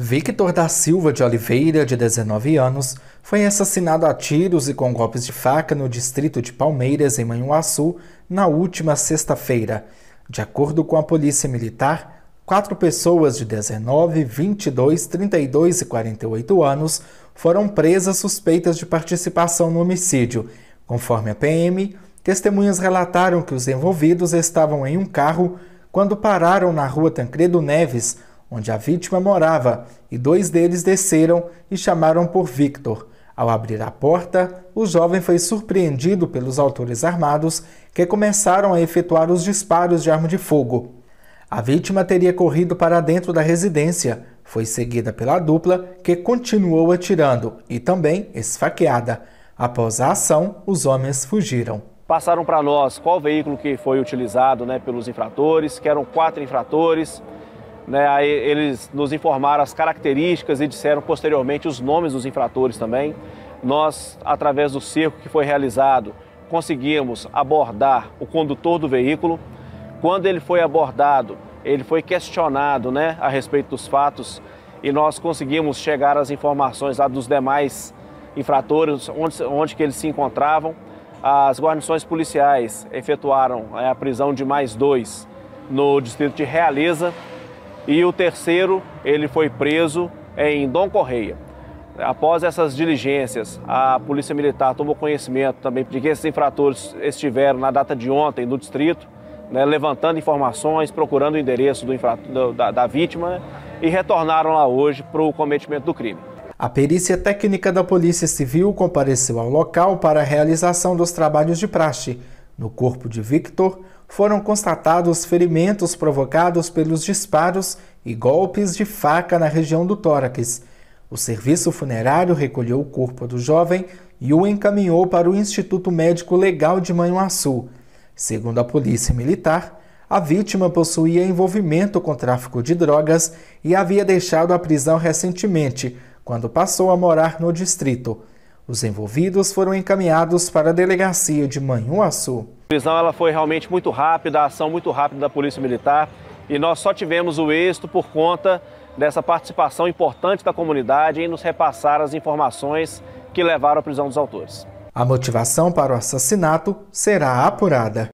Victor da Silva de Oliveira, de 19 anos, foi assassinado a tiros e com golpes de faca no distrito de Palmeiras, em Manhuaçu, na última sexta-feira. De acordo com a Polícia Militar, quatro pessoas de 19, 22, 32 e 48 anos foram presas suspeitas de participação no homicídio. Conforme a PM, testemunhas relataram que os envolvidos estavam em um carro quando pararam na rua Tancredo Neves onde a vítima morava, e dois deles desceram e chamaram por Victor. Ao abrir a porta, o jovem foi surpreendido pelos autores armados que começaram a efetuar os disparos de arma de fogo. A vítima teria corrido para dentro da residência, foi seguida pela dupla, que continuou atirando e também esfaqueada. Após a ação, os homens fugiram. Passaram para nós qual veículo que foi utilizado né, pelos infratores, que eram quatro infratores, né, aí eles nos informaram as características e disseram posteriormente os nomes dos infratores também. Nós, através do cerco que foi realizado, conseguimos abordar o condutor do veículo. Quando ele foi abordado, ele foi questionado né, a respeito dos fatos e nós conseguimos chegar às informações lá dos demais infratores, onde, onde que eles se encontravam. As guarnições policiais efetuaram é, a prisão de mais dois no distrito de Realeza, e o terceiro ele foi preso em Dom Correia. Após essas diligências, a Polícia Militar tomou conhecimento também de que esses infratores estiveram na data de ontem no distrito, né, levantando informações, procurando o endereço do da, da, vítima né, e retornaram lá hoje para o cometimento do crime. A perícia técnica da Polícia Civil compareceu ao local para a realização dos trabalhos de praxe no corpo de Victor foram constatados ferimentos provocados pelos disparos e golpes de faca na região do tórax. O serviço funerário recolheu o corpo do jovem e o encaminhou para o Instituto Médico Legal de Manhuaçu. Segundo a Polícia Militar, a vítima possuía envolvimento com tráfico de drogas e havia deixado a prisão recentemente, quando passou a morar no distrito. Os envolvidos foram encaminhados para a delegacia de Manhuaçu. A prisão ela foi realmente muito rápida, a ação muito rápida da Polícia Militar e nós só tivemos o êxito por conta dessa participação importante da comunidade em nos repassar as informações que levaram à prisão dos autores. A motivação para o assassinato será apurada.